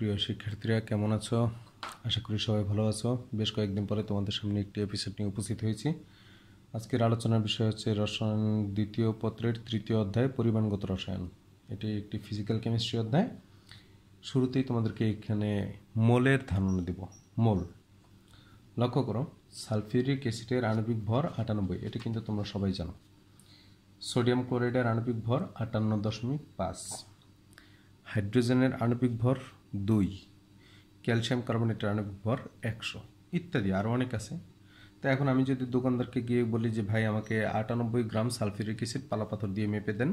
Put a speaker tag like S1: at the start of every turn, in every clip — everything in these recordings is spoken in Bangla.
S1: প্রিয় শিক্ষার্থীরা কেমন আছো আশা করি সবাই ভালো আছো বেশ কয়েকদিন পরে তোমাদের সামনে একটি এপিসোড নিয়ে উপস্থিত হয়েছি আজকের আলোচনার বিষয় হচ্ছে রসায়ন দ্বিতীয় পত্রের তৃতীয় অধ্যায় পরিমাণগত রসায়ন এটি একটি ফিজিক্যাল কেমিস্ট্রি অধ্যায় শুরুতেই তোমাদেরকে এখানে মোলের ধারণা দেব মোল লক্ষ্য করো সালফিউরিক অ্যাসিডের আণবিক ভর আটানব্বই এটা কিন্তু তোমরা সবাই জানো সোডিয়াম ক্লোরাইডের আণবিক ভর আটান্ন দশমিক পাঁচ হাইড্রোজেনের আণবিক ভর দুই ক্যালসিয়াম ক্যারবোনেটের অনেক ভর একশো ইত্যাদি আরও অনেক আছে তো এখন আমি যদি দোকানদারকে গিয়ে বলি যে ভাই আমাকে আটানব্বই গ্রাম সালফিউরিক অ্যাসিড পালাপাথর দিয়ে মেপে দেন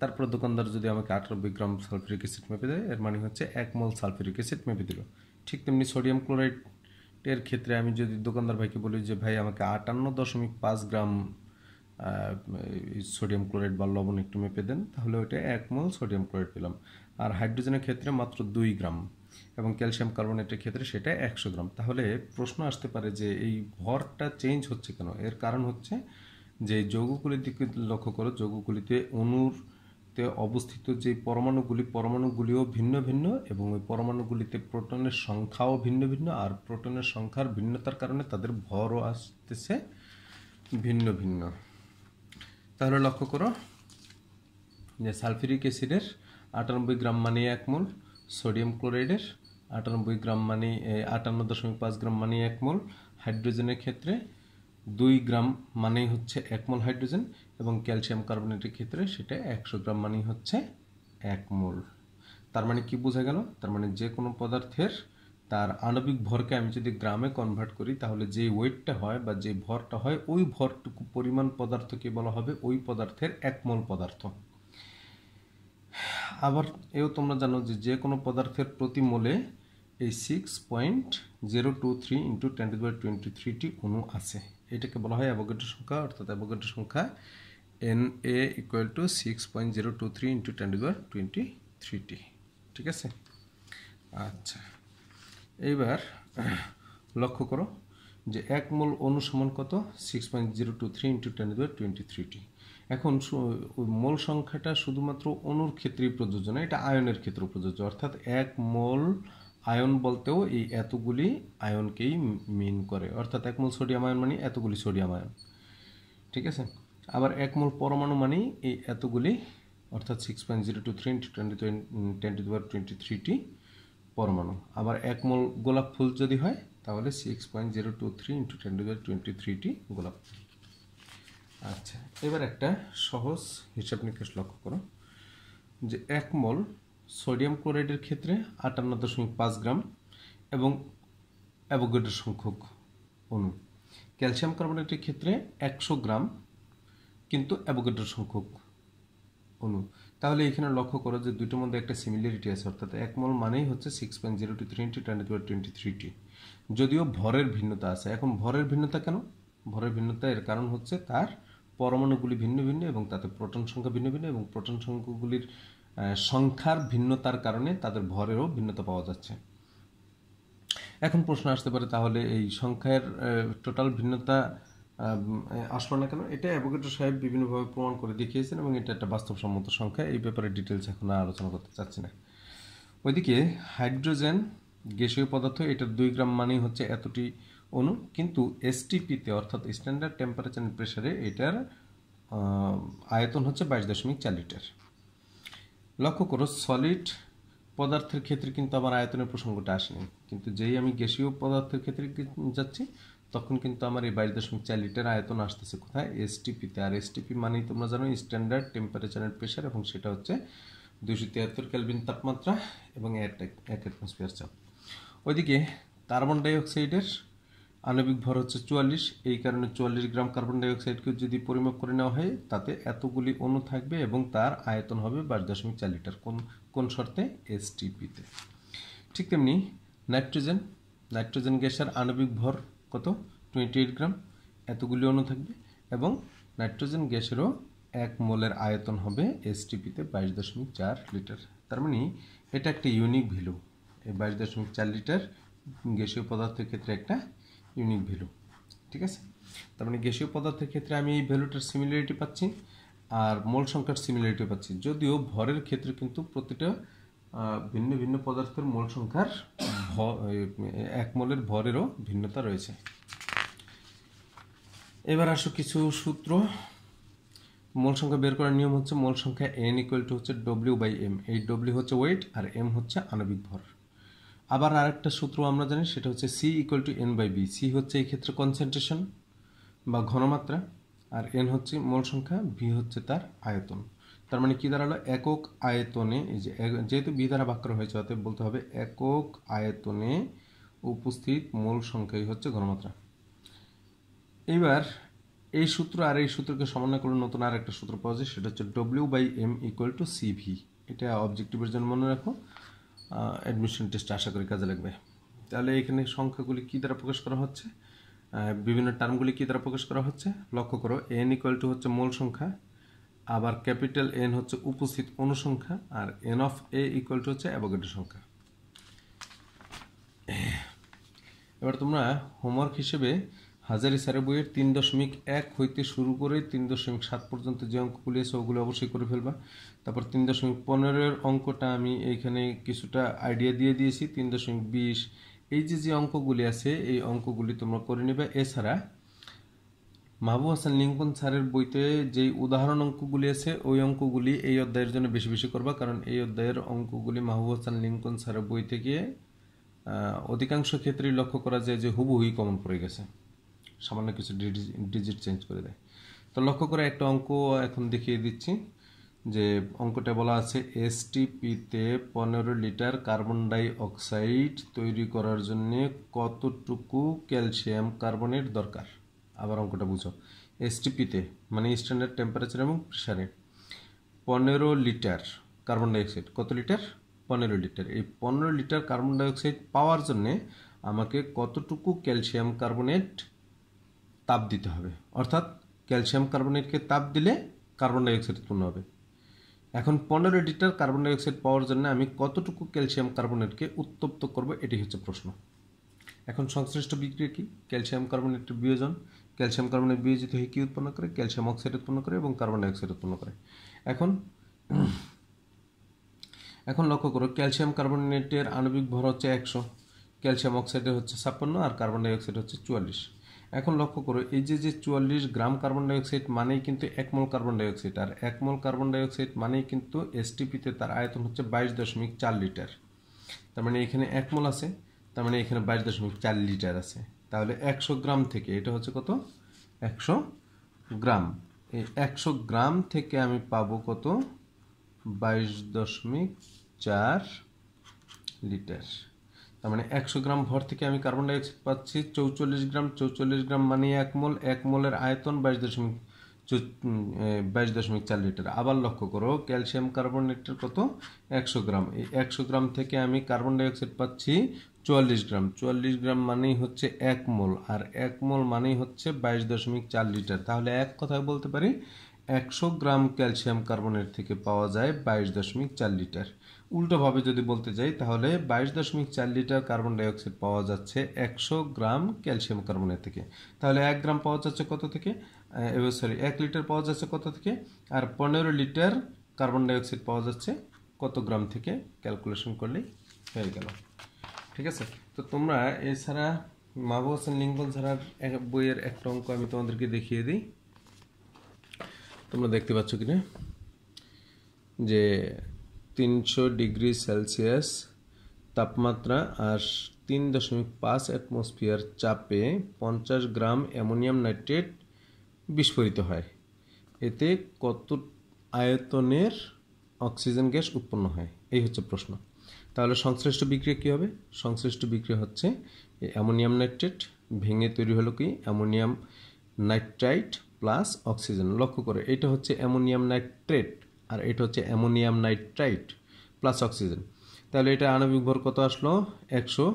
S1: তারপর দোকানদার যদি আমাকে আটানব্বই গ্রাম সালফিউরিক অ্যাসিড মেপে দেয় এর মানে হচ্ছে এক মল সালফিউরিক অ্যাসিড মেপে দিল ঠিক তেমনি সোডিয়াম ক্লোরাইডের ক্ষেত্রে আমি যদি দোকানদার ভাইকে বলি যে ভাই আমাকে আটান্ন দশমিক পাঁচ গ্রাম সোডিয়াম ক্লোরাইড বা লবণ একটু মেপে দেন তাহলে ওইটা এক মল সোডিয়াম ক্লোরাইড পেলাম আর হাইড্রোজেনের ক্ষেত্রে মাত্র দুই গ্রাম এবং ক্যালসিয়াম কার্বনেটের ক্ষেত্রে সেটা একশো গ্রাম তাহলে প্রশ্ন আসতে পারে যে এই ভরটা চেঞ্জ হচ্ছে কেন এর কারণ হচ্ছে যে যৌগগুলির দিকে লক্ষ্য করো যৌগগুলিতে অণুরতে তে অবস্থিত যে পরমাণুগুলি পরমাণুগুলিও ভিন্ন ভিন্ন এবং ওই পরমাণুগুলিতে প্রোটনের সংখ্যাও ভিন্ন ভিন্ন আর প্রোটনের সংখ্যার ভিন্নতার কারণে তাদের ভরও আসতেছে ভিন্ন ভিন্ন তাহলে লক্ষ্য করো যে সালফিরিক অ্যাসিডের আটানব্বই গ্রাম মানে এক মোল সোডিয়াম ক্লোরাইডের আটানব্বই গ্রাম মানে আটান্ন দশমিক পাঁচ গ্রাম মানে এক মোল হাইড্রোজেনের ক্ষেত্রে দুই গ্রাম মানেই হচ্ছে এক মোল হাইড্রোজেন এবং ক্যালসিয়াম কার্বনেটের ক্ষেত্রে সেটা একশো গ্রাম মানেই হচ্ছে এক মোল তার মানে কি বোঝা গেল তার মানে যে কোনো পদার্থের তার আণবিক ভরকে আমি যদি গ্রামে কনভার্ট করি তাহলে যে ওয়েটটা হয় বা যে ভরটা হয় ওই ভরটুকু পরিমাণ পদার্থকে বলা হবে ওই পদার্থের এক মোল পদার্থ আবার এও তোমরা জানো যে যে কোনো পদার্থের প্রতি মোলে এই six point zero two three into ten by twenty thirty অনু আছে এটাকে বলা হয় অ্যাভোগেটের সংখ্যা অর্থাৎ অ্যাভোগেটের সংখ্যা N A equal to six point zero two three into twenty by twenty thirty ঠিক আছে আচ্ছা এইবার লক্ষ্য করো যে এক মোল অনুসমান কত six point zero two three into twenty by twenty thirty এখন মোল সংখ্যাটা শুধুমাত্র অনুর ক্ষেত্রেই প্রযোজ্য না এটা আয়নের ক্ষেত্রে প্রযোজ্য অর্থাৎ এক মোল আয়ন বলতেও এই এতগুলি আয়নকেই মিন করে অর্থাৎ এক মোল সোডিয়াম আয়ন মানে এতগুলি সোডিয়াম আয়ন ঠিক আছে আবার এক মোল পরমাণু মানে এই এতগুলি অর্থাৎ six point zero two three into twenty ten to power twenty thirty পরমাণু আবার এক মোল গোলাপ ফুল যদি হয় তাহলে six point zero two three into ten to power twenty thirty গোলাপ ফুল আচ্ছা এবার একটা সহজ হিসাব নিকাশ লক্ষ্য করো যে এক মল সোডিয়াম ক্লোরাইডের ক্ষেত্রে আটান্ন দশমিক পাঁচ গ্রাম এবং অ্যাভোগেটের সংখ্যক অনু ক্যালসিয়াম কার্বনেটের ক্ষেত্রে একশো গ্রাম কিন্তু অ্যাভোগেটের সংখ্যক অনু তাহলে এখানে লক্ষ্য করো যে দুটোর মধ্যে একটা সিমিলারিটি আছে অর্থাৎ এক মল মানেই হচ্ছে six point zero two three into twenty twenty thirty যদিও ভরের ভিন্নতা আছে এখন ভরের ভিন্নতা কেন ভরের ভিন্নতা এর কারণ হচ্ছে তার পরমাণুগুলি ভিন্ন ভিন্ন এবং তাতে প্রোটন সংখ্যা ভিন্ন ভিন্ন এবং প্রোটন সংখ্যাগুলির সংখ্যার ভিন্নতার কারণে তাদের ভরেরও ভিন্নতা পাওয়া যাচ্ছে এখন প্রশ্ন আসতে পারে তাহলে এই সংখ্যার টোটাল ভিন্নতা আসলো না কেন এটা অ্যাভোকেটর সাহেব বিভিন্নভাবে প্রমাণ করে দেখিয়েছেন এবং এটা একটা বাস্তবসম্মত সংখ্যা এই ব্যাপারে ডিটেলস এখন আলোচনা করতে চাচ্ছি না ওইদিকে হাইড্রোজেন গ্যাসীয় পদার্থ এটার দুই গ্রাম মানেই হচ্ছে এতটি অনু কিন্তু এসটিপিতে অর্থাৎ স্ট্যান্ডার্ড টেম্পারেচার প্রেশারে এটার আয়তন হচ্ছে বাইশ দশমিক চার লিটার লক্ষ্য করো সলিড পদার্থের ক্ষেত্রে কিন্তু আমার আয়তনের প্রসঙ্গটা আসেনি কিন্তু যেই আমি গ্যাসীয় পদার্থের ক্ষেত্রে যাচ্ছি তখন কিন্তু আমার এই বাইশ দশমিক চার লিটার আয়তন আসতেছে কোথায় এসটিপিতে আর এসটিপি মানেই তোমরা জানো স্ট্যান্ডার্ড টেম্পারেচার অ্যান্ড প্রেশার এবং সেটা হচ্ছে দুশো তিয়াত্তর ক্যালভিন তাপমাত্রা এবং এক অ্যাটমসফিয়ার চাপ ওইদিকে কার্বন ডাইঅক্সাইডের আণবিক ভর হচ্ছে চুয়াল্লিশ এই কারণে চুয়াল্লিশ গ্রাম কার্বন ডাইঅক্সাইডকে যদি পরিমাপ করে নেওয়া হয় তাতে এতগুলি অণু থাকবে এবং তার আয়তন হবে বাইশ দশমিক চার লিটার কোন কোন শর্তে এসটিপিতে ঠিক তেমনি নাইট্রোজেন নাইট্রোজেন গ্যাসের আণবিক ভর কত টোয়েন্টি এইট গ্রাম এতগুলি অণু থাকবে এবং নাইট্রোজেন গ্যাসেরও এক মোলের আয়তন হবে এসটিপিতে বাইশ দশমিক চার লিটার তার মানে এটা একটা ইউনিক ভ্যালু এই বাইশ দশমিক চার লিটার গ্যাসীয় পদার্থের ক্ষেত্রে একটা ইউনিক ভ্যালু ঠিক আছে তার মানে গ্যাসীয় পদার্থের ক্ষেত্রে আমি এই ভ্যালুটার সিমিলারিটি পাচ্ছি আর মোল সংখ্যার সিমিলারিটি পাচ্ছি যদিও ভরের ক্ষেত্রে কিন্তু প্রতিটা ভিন্ন ভিন্ন পদার্থের মোল সংখ্যার এক মোলের ভরেরও ভিন্নতা রয়েছে এবার আসো কিছু সূত্র মোল সংখ্যা বের করার নিয়ম হচ্ছে মোল সংখ্যা এন ইকুয়াল টু হচ্ছে ডব্লিউ বাই এম এই ডব্লিউ হচ্ছে ওয়েট আর এম হচ্ছে আণবিক ভর আবার আরেকটা সূত্র আমরা জানি সেটা হচ্ছে C equal to N by B C হচ্ছে এই ক্ষেত্রে কনসেন্ট্রেশন বা ঘনমাত্রা আর এন হচ্ছে মোল সংখ্যা ভি হচ্ছে তার আয়তন তার মানে কী দাঁড়ালো একক আয়তনে এই যে যেহেতু বি দ্বারা বাক্য হয়েছে অতএব বলতে হবে একক আয়তনে উপস্থিত মূল সংখ্যাই হচ্ছে ঘনমাত্রা এবার এই সূত্র আর এই সূত্রকে সমন্বয় করে নতুন আর একটা সূত্র পাওয়া যায় সেটা হচ্ছে W by M equal to CV এটা অবজেক্টিভের জন্য মনে রাখো অ্যাডমিশন টেস্ট আশা করি কাজে লাগবে তাহলে এখানে সংখ্যাগুলি কী দ্বারা প্রকাশ করা হচ্ছে বিভিন্ন টার্মগুলি কী দ্বারা প্রকাশ করা হচ্ছে লক্ষ্য করো এন ইকুয়াল টু হচ্ছে মূল সংখ্যা আবার ক্যাপিটাল এন হচ্ছে উপস্থিত অনুসংখ্যা আর N of A equal to হচ্ছে অ্যাভোগেটের সংখ্যা এবার তোমরা হোমওয়ার্ক হিসেবে হাজারি স্যারের বইয়ের তিন দশমিক এক হইতে শুরু করে তিন দশমিক সাত পর্যন্ত যে অঙ্কগুলি আছে ওগুলো অবশ্যই করে ফেলবা তারপর তিন দশমিক পনেরোর অঙ্কটা আমি এইখানে কিছুটা আইডিয়া দিয়ে দিয়েছি তিন দশমিক বিশ এই যে যে অঙ্কগুলি আছে এই অঙ্কগুলি তোমরা করে নেবে এছাড়া মাহবুব হাসান লিঙ্কন স্যারের বইতে যেই উদাহরণ অঙ্কগুলি আছে ওই অঙ্কগুলি এই অধ্যায়ের জন্য বেশি বেশি করবা কারণ এই অধ্যায়ের অঙ্কগুলি মাহবুব হাসান লিঙ্কন স্যারের বই থেকে অধিকাংশ ক্ষেত্রেই লক্ষ্য করা যায় যে হুবহুই কমন পড়ে গেছে সামান্য কিছু ডিজিট চেঞ্জ করে দেয় তো লক্ষ্য করে একটা অঙ্ক এখন দেখিয়ে দিচ্ছি যে অঙ্কটা বলা আছে এসটিপিতে পনেরো লিটার কার্বন ডাই অক্সাইড তৈরি করার জন্য কতটুকু ক্যালসিয়াম কার্বনের দরকার আবার অঙ্কটা বুঝো এসটিপিতে মানে স্ট্যান্ডার্ড টেম্পারেচার এবং প্রেশারে পনেরো লিটার কার্বন ডাইঅক্সাইড কত লিটার পনেরো লিটার এই পনেরো লিটার কার্বন ডাইঅক্সাইড পাওয়ার জন্যে আমাকে কতটুকু ক্যালসিয়াম কার্বনেট তাপ দিতে হবে অর্থাৎ ক্যালসিয়াম কার্বনেটকে তাপ দিলে কার্বন ডাইঅক্সাইড উৎপন্ন হবে এখন পনেরো লিটার কার্বন ডাইঅক্সাইড পাওয়ার জন্য আমি কতটুকু ক্যালসিয়াম কার্বনেটকে উত্তপ্ত করব এটি হচ্ছে প্রশ্ন এখন সংশ্লিষ্ট বিক্রিয়া কী ক্যালসিয়াম কার্বনেটের বিয়োজন ক্যালসিয়াম কার্বনেট বিয়োজিত হয়ে কী উৎপন্ন করে ক্যালসিয়াম অক্সাইড উৎপন্ন করে এবং কার্বন ডাইঅক্সাইড উৎপন্ন করে এখন এখন লক্ষ্য করো ক্যালসিয়াম কার্বনেটের আণবিক ভর হচ্ছে একশো ক্যালসিয়াম অক্সাইডের হচ্ছে ছাপ্পান্ন আর কার্বন ডাইঅক্সাইড হচ্ছে চুয়াল্লিশ এখন লক্ষ্য করো এই যে যে চুয়াল্লিশ গ্রাম কার্বন ডাইঅক্সাইড মানেই কিন্তু এক মোল কার্বন ডাইঅক্সাইড আর এক মোল কার্বন ডাইঅক্সাইড মানেই কিন্তু এসটিপিতে তার আয়তন হচ্ছে বাইশ দশমিক চার লিটার তার মানে এখানে এক মোল আছে তার মানে এখানে বাইশ দশমিক চার লিটার আছে তাহলে একশো গ্রাম থেকে এটা হচ্ছে কত একশো গ্রাম এই একশো গ্রাম থেকে আমি পাবো কত বাইশ দশমিক চার লিটার তার মানে একশো গ্রাম ভর থেকে আমি কার্বন ডাইঅক্সাইড পাচ্ছি চৌচল্লিশ গ্রাম চৌচল্লিশ গ্রাম মানে এক মোল এক মোলের আয়তন বাইশ দশমিক বাইশ দশমিক চার লিটার আবার লক্ষ্য করো ক্যালসিয়াম কার্বনেটের কত একশো গ্রাম এই একশো গ্রাম থেকে আমি কার্বন ডাইঅক্সাইড পাচ্ছি চুয়াল্লিশ গ্রাম চুয়াল্লিশ গ্রাম মানেই হচ্ছে এক মোল আর এক মোল মানেই হচ্ছে বাইশ দশমিক চার লিটার তাহলে এক কথায় বলতে পারি একশো গ্রাম ক্যালসিয়াম কার্বনেট থেকে পাওয়া যায় বাইশ দশমিক চার লিটার উল্টোভাবে যদি বলতে যাই তাহলে বাইশ দশমিক চার লিটার কার্বন ডাইঅক্সাইড পাওয়া যাচ্ছে একশো গ্রাম ক্যালসিয়াম কার্বনেট থেকে তাহলে এক গ্রাম পাওয়া যাচ্ছে কত থেকে সরি এক লিটার পাওয়া যাচ্ছে কত থেকে আর পনেরো লিটার কার্বন ডাইঅক্সাইড পাওয়া যাচ্ছে কত গ্রাম থেকে ক্যালকুলেশন করলেই হয়ে গেল ঠিক আছে তো তোমরা এছাড়া মাহবু হোসেন লিঙ্কন ছাড়ার বইয়ের একটা অঙ্ক আমি তোমাদেরকে দেখিয়ে দিই তোমরা দেখতে পাচ্ছ কিনা যে তিনশো ডিগ্রি সেলসিয়াস তাপমাত্রা আর তিন দশমিক পাঁচ অ্যাটমসফিয়ার চাপে পঞ্চাশ গ্রাম অ্যামোনিয়াম নাইট্রেট বিস্ফোরিত হয় এতে কত আয়তনের অক্সিজেন গ্যাস উৎপন্ন হয় এই হচ্ছে প্রশ্ন তাহলে সংশ্লিষ্ট বিক্রিয়া কী হবে সংশ্লিষ্ট বিক্রিয়া হচ্ছে অ্যামোনিয়াম নাইট্রেট ভেঙে তৈরি হলো কি অ্যামোনিয়াম নাইট্রাইট প্লাস অক্সিজেন লক্ষ্য করে এটা হচ্ছে অ্যামোনিয়াম নাইট্রেট আর এটা হচ্ছে অ্যামোনিয়াম নাইট্রাইট প্লাস অক্সিজেন তাহলে এটা আণবিক ভর কত আসলো একশো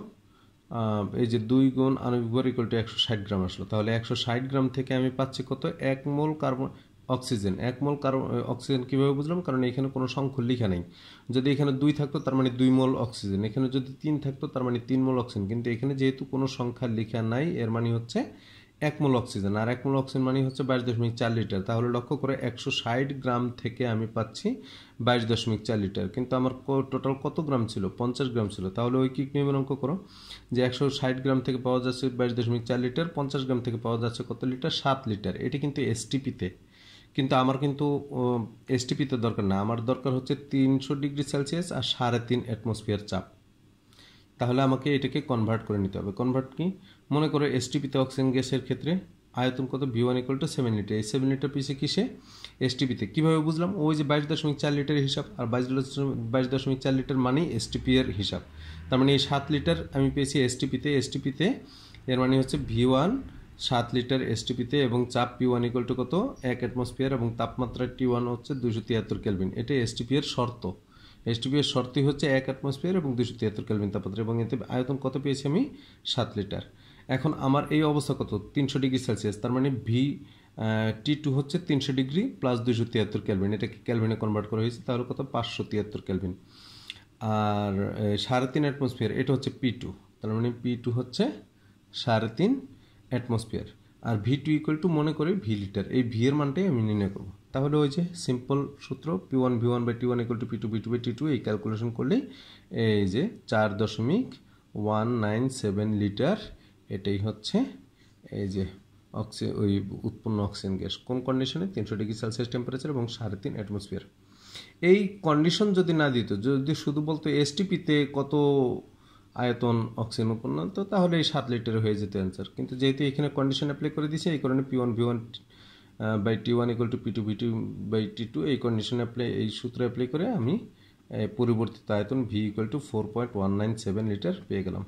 S1: এই যে দুই গুণ আণবিক ভর ইকুয়াল টু একশো ষাট গ্রাম আসলো তাহলে একশো ষাট গ্রাম থেকে আমি পাচ্ছি কত এক মোল কার্বন অক্সিজেন এক মোল কার্বন অক্সিজেন কীভাবে বুঝলাম কারণ এখানে কোনো সংখ্য লেখা নেই যদি এখানে দুই থাকতো তার মানে দুই মোল অক্সিজেন এখানে যদি তিন থাকতো তার মানে তিন মোল অক্সিজেন কিন্তু এখানে যেহেতু কোনো সংখ্যা লেখা নাই এর মানে হচ্ছে এক মোল অক্সিজেন আর এক মোল অক্সিজেন মানে হচ্ছে বাইশ দশমিক চার লিটার তাহলে লক্ষ্য করে একশো ষাট গ্রাম থেকে আমি পাচ্ছি বাইশ দশমিক চার লিটার কিন্তু আমার টোটাল কত গ্রাম ছিল পঞ্চাশ গ্রাম ছিল তাহলে ওই কিক নিয়মের অঙ্ক করো যে একশো ষাট গ্রাম থেকে পাওয়া যাচ্ছে বাইশ দশমিক চার লিটার পঞ্চাশ গ্রাম থেকে পাওয়া যাচ্ছে কত লিটার সাত লিটার এটি কিন্তু এসটিপিতে কিন্তু আমার কিন্তু এসটিপিতে দরকার না আমার দরকার হচ্ছে তিনশো ডিগ্রি সেলসিয়াস আর সাড়ে তিন অ্যাটমসফিয়ার চাপ তাহলে আমাকে এটাকে কনভার্ট করে নিতে হবে কনভার্ট কি মনে করো এসটিপিতে অক্সিজেন গ্যাসের ক্ষেত্রে আয়তন কত V one equal to seven litre এই সেভেন লিটার পিছিয়ে কিসে এসটিপিতে কীভাবে বুঝলাম ওই যে বাইশ দশমিক চার লিটার হিসাব আর বাইশ বাইশ দশমিক চার লিটার মানেই এসটিপি এর হিসাব তার মানে এই সাত লিটার আমি পেয়েছি এসটিপিতে এসটিপিতে এর মানে হচ্ছে ভি ওয়ান সাত লিটার এসটিপিতে এবং চাপ পি ওয়ান ইকুয়াল টু কত এক অ্যাটমসফিয়ার এবং তাপমাত্রা টি ওয়ান হচ্ছে দুশো তিয়াত্তর কেলভিন এটা এসটিপি এর শর্ত এসটিপি এর শর্তই হচ্ছে এক অ্যাটমসফিয়ার এবং দুশো তিয়াত্তর কেলভিন তাপমাত্রা এবং এতে আয়তন কত পেয়েছি আমি সাত লিটার এখন আমার এই অবস্থা কত তিনশো ডিগ্রি সেলসিয়াস তার মানে ভি টি টু হচ্ছে তিনশো ডিগ্রি প্লাস দুশো তিয়াত্তর ক্যালভিন এটাকে ক্যালভিনে কনভার্ট করা হয়েছে তাহলে কত পাঁচশো তিয়াত্তর ক্যালভিন আর সাড়ে তিন অ্যাটমসফিয়ার এটা হচ্ছে পি টু তার মানে পি টু হচ্ছে সাড়ে তিন অ্যাটমসফিয়ার আর ভি টু ইকুয়াল টু মনে করি ভি লিটার এই ভি এর মানটাই আমি নির্ণয় করবো তাহলে ওই যে সিম্পল সূত্র P one V one by T one equal to P two P two by T two এই ক্যালকুলেশন করলেই এই যে চার দশমিক ওয়ান নাইন সেভেন লিটার এটাই হচ্ছে এই যে অক্সি ওই উৎপন্ন অক্সিজেন গ্যাস কোন কন্ডিশনে তিনশো ডিগ্রি সেলসিয়াস টেম্পারেচার এবং সাড়ে তিন অ্যাটমসফিয়ার এই কন্ডিশন যদি না দিত যদি শুধু বলতো এসটিপিতে কত আয়তন অক্সিজেন উৎপন্ন তো তাহলে এই সাত লিটার হয়ে যেত অ্যান্সার কিন্তু যেহেতু এখানে কন্ডিশন অ্যাপ্লাই করে দিয়েছে এই কারণে P one V one by T one equal to P two V two by T two এই কন্ডিশন অ্যাপ্লাই এই সূত্রে অ্যাপ্লাই করে আমি পরিবর্তিত আয়তন V equal to four point one nine seven litre পেয়ে গেলাম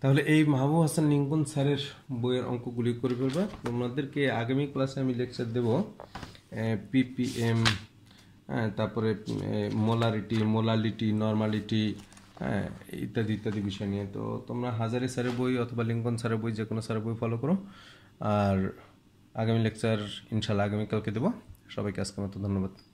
S1: তাহলে এই মাহবুব হাসান লিঙ্কন স্যারের বইয়ের অঙ্কগুলি করে ফেলবা তোমাদেরকে আগামী ক্লাসে আমি লেকচার দেব পিপিএম হ্যাঁ তারপরে মোলারিটি মোলালিটি নর্মালিটি হ্যাঁ ইত্যাদি ইত্যাদি বিষয় নিয়ে তো তোমরা হাজারে স্যারের বই অথবা লিঙ্কন স্যারের বই যে কোনো স্যারের বই ফলো করো আর আগামী লেকচার ইনশাল্লাহ আগামীকালকে দেবো সবাইকে আজকে মতো ধন্যবাদ